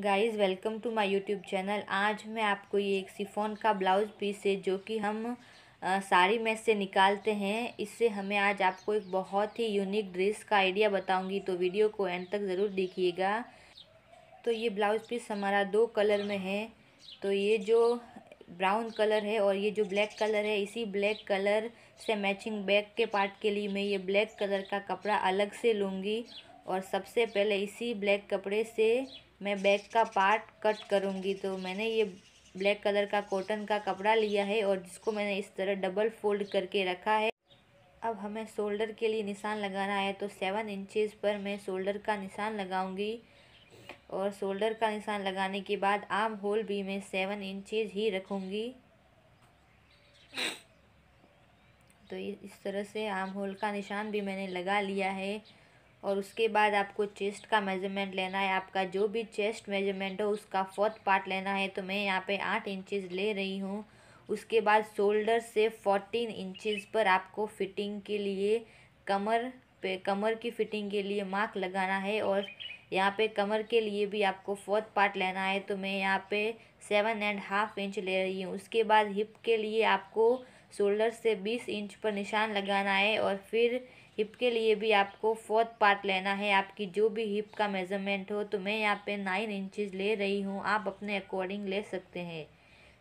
guys welcome to my YouTube channel आज मैं आपको ये एक सिफोन का ब्लाउज पीस है जो कि हम साड़ी में से निकालते हैं इससे हमें आज आपको एक बहुत ही यूनिक ड्रेस का आइडिया बताऊंगी तो वीडियो को एंड तक ज़रूर देखिएगा तो ये ब्लाउज पीस हमारा दो कलर में है तो ये जो ब्राउन कलर है और ये जो ब्लैक कलर है इसी ब्लैक कलर से मैचिंग बैक के पार्ट के लिए मैं ये ब्लैक कलर का कपड़ा अलग से लूँगी और सबसे पहले इसी ब्लैक कपड़े से मैं बैग का पार्ट कट करूँगी तो मैंने ये ब्लैक कलर का कॉटन का कपड़ा लिया है और जिसको मैंने इस तरह डबल फोल्ड करके रखा है अब हमें शोल्डर के लिए निशान लगाना है तो सेवन इंचेस पर मैं शोल्डर का निशान लगाऊंगी और शोल्डर का निशान लगाने के बाद आम होल भी मैं सेवन इंचज़ ही रखूँगी तो इस तरह से आम होल का निशान भी मैंने लगा लिया है और उसके बाद आपको चेस्ट का मेजरमेंट लेना है आपका जो भी चेस्ट मेजरमेंट हो उसका फोर्थ पार्ट लेना है तो मैं यहाँ पे आठ इंचज़ ले रही हूँ उसके बाद शोल्डर से फोर्टीन इंचज़ पर आपको फिटिंग के लिए कमर पे कमर की फिटिंग के लिए मार्क लगाना है और यहाँ पे कमर के लिए भी आपको फोर्थ पार्ट लेना है तो मैं यहाँ पे सेवन एंड हाफ इंच ले रही हूँ उसके बाद हिप के लिए आपको शोल्डर से बीस इंच पर निशान लगाना है और फिर हिप के लिए भी आपको फोर्थ पार्ट लेना है आपकी जो भी हिप का मेज़रमेंट हो तो मैं यहाँ पे नाइन इंचज़ ले रही हूँ आप अपने अकॉर्डिंग ले सकते हैं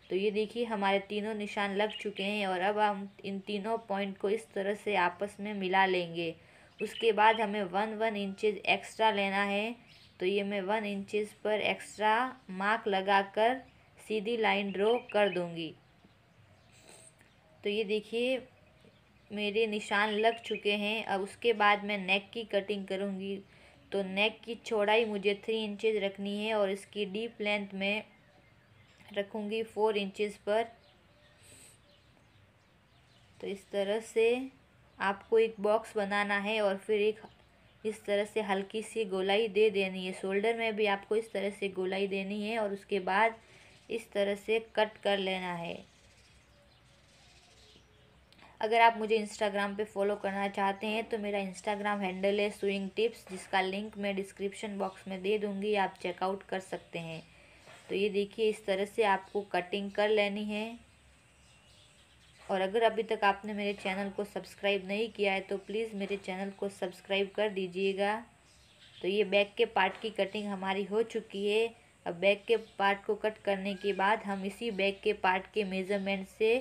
तो ये देखिए हमारे तीनों निशान लग चुके हैं और अब हम इन तीनों पॉइंट को इस तरह से आपस में मिला लेंगे उसके बाद हमें वन वन इंचज़ एक्स्ट्रा लेना है तो ये मैं वन इंचज़ पर एक्स्ट्रा मार्क लगा कर सीधी लाइन ड्रॉ कर दूँगी तो ये देखिए मेरे निशान लग चुके हैं अब उसके बाद मैं नेक की कटिंग करूँगी तो नेक की चौड़ाई मुझे थ्री इंचेस रखनी है और इसकी डीप लेंथ में रखूँगी फोर इंचेस पर तो इस तरह से आपको एक बॉक्स बनाना है और फिर एक इस तरह से हल्की सी गोलाई दे देनी है शोल्डर में भी आपको इस तरह से गोलाई देनी है और उसके बाद इस तरह से कट कर लेना है अगर आप मुझे इंस्टाग्राम पे फॉलो करना चाहते हैं तो मेरा इंस्टाग्राम हैंडल है स्विंग टिप्स जिसका लिंक मैं डिस्क्रिप्शन बॉक्स में दे दूँगी आप चेकआउट कर सकते हैं तो ये देखिए इस तरह से आपको कटिंग कर लेनी है और अगर अभी तक आपने मेरे चैनल को सब्सक्राइब नहीं किया है तो प्लीज़ मेरे चैनल को सब्सक्राइब कर दीजिएगा तो ये बैक के पार्ट की कटिंग हमारी हो चुकी है अब बैक के पार्ट को कट करने के बाद हम इसी बैक के पार्ट के मेज़रमेंट से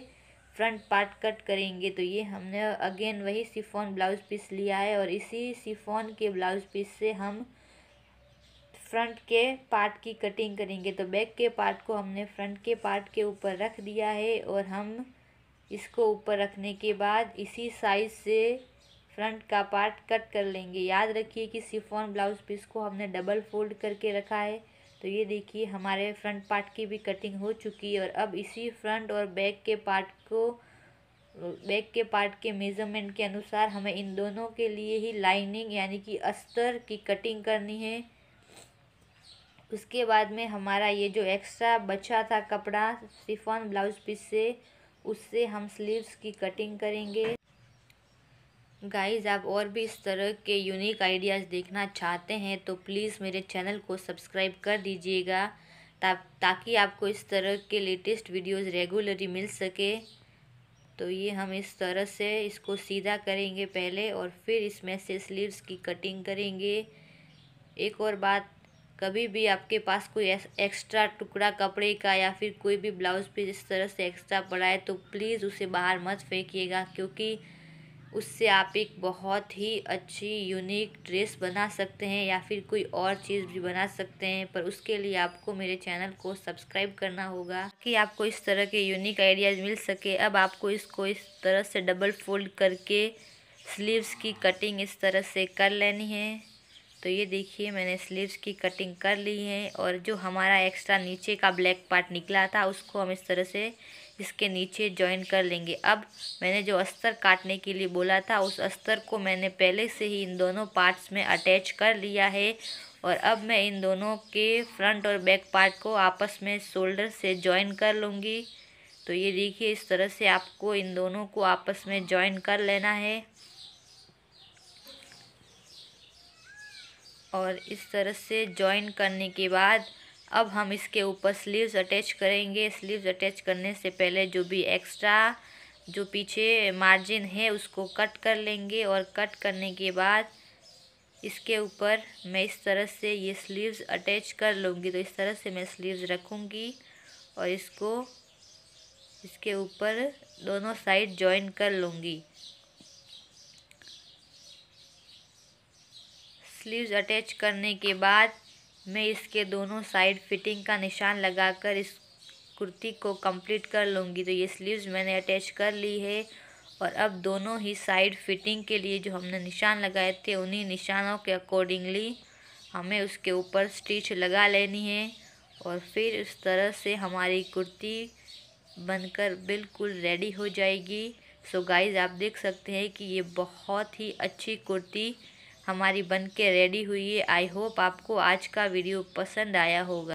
फ्रंट पार्ट कट करेंगे तो ये हमने अगेन वही सिफोन ब्लाउज़ पीस लिया है और इसी सिफोन के ब्लाउज़ पीस से हम फ्रंट के पार्ट की कटिंग करेंगे तो बैक के पार्ट को हमने फ्रंट के पार्ट के ऊपर रख दिया है और हम इसको ऊपर रखने के बाद इसी साइज़ से फ्रंट का पार्ट कट कर लेंगे याद रखिए कि सिफोन ब्लाउज़ पीस को हमने डबल फोल्ड करके रखा है तो ये देखिए हमारे फ्रंट पार्ट की भी कटिंग हो चुकी है और अब इसी फ्रंट और बैक के पार्ट को बैक के पार्ट के मेज़रमेंट के अनुसार हमें इन दोनों के लिए ही लाइनिंग यानी कि अस्तर की कटिंग करनी है उसके बाद में हमारा ये जो एक्स्ट्रा बचा था कपड़ा शिफॉन ब्लाउज पीस से उससे हम स्लीव्स की कटिंग करेंगे गाइज आप और भी इस तरह के यूनिक आइडियाज़ देखना चाहते हैं तो प्लीज़ मेरे चैनल को सब्सक्राइब कर दीजिएगा ता, ताकि आपको इस तरह के लेटेस्ट वीडियोस रेगुलरली मिल सके तो ये हम इस तरह से इसको सीधा करेंगे पहले और फिर इसमें से स्लीव्स की कटिंग करेंगे एक और बात कभी भी आपके पास कोई एक्स्ट्रा टुकड़ा कपड़े का या फिर कोई भी ब्लाउज़ पीस इस तरह से एक्स्ट्रा पड़ा है तो प्लीज़ उसे बाहर मत फेंकीेगा क्योंकि उससे आप एक बहुत ही अच्छी यूनिक ड्रेस बना सकते हैं या फिर कोई और चीज़ भी बना सकते हैं पर उसके लिए आपको मेरे चैनल को सब्सक्राइब करना होगा कि आपको इस तरह के यूनिक आइडियाज़ मिल सके अब आपको इसको इस तरह से डबल फोल्ड करके स्लीव्स की कटिंग इस तरह से कर लेनी है तो ये देखिए मैंने स्लीव्स की कटिंग कर ली है और जो हमारा एक्स्ट्रा नीचे का ब्लैक पार्ट निकला था उसको हम इस तरह से जिसके नीचे ज्वाइन कर लेंगे अब मैंने जो अस्तर काटने के लिए बोला था उस अस्तर को मैंने पहले से ही इन दोनों पार्ट्स में अटैच कर लिया है और अब मैं इन दोनों के फ्रंट और बैक पार्ट को आपस में शोल्डर से ज्वाइन कर लूँगी तो ये देखिए इस तरह से आपको इन दोनों को आपस में ज्वाइन कर लेना है और इस तरह से ज्वाइन करने के बाद अब हम इसके ऊपर स्लीव्स अटैच करेंगे स्लीव्स अटैच करने से पहले जो भी एक्स्ट्रा जो पीछे मार्जिन है उसको कट कर लेंगे और कट करने के बाद इसके ऊपर मैं इस तरह से ये स्लीव्स अटैच कर लूँगी तो इस तरह से मैं स्लीव्स रखूँगी और इसको इसके ऊपर दोनों साइड जॉइन कर लूँगी स्लीव्स अटैच करने के बाद मैं इसके दोनों साइड फिटिंग का निशान लगाकर इस कुर्ती को कंप्लीट कर लूँगी तो ये स्लीव्स मैंने अटैच कर ली है और अब दोनों ही साइड फिटिंग के लिए जो हमने निशान लगाए थे उन्हीं निशानों के अकॉर्डिंगली हमें उसके ऊपर स्टिच लगा लेनी है और फिर इस तरह से हमारी कुर्ती बनकर बिल्कुल रेडी हो जाएगी सो गाइज़ आप देख सकते हैं कि ये बहुत ही अच्छी कुर्ती हमारी बनके रेडी हुई है आई होप आपको आज का वीडियो पसंद आया होगा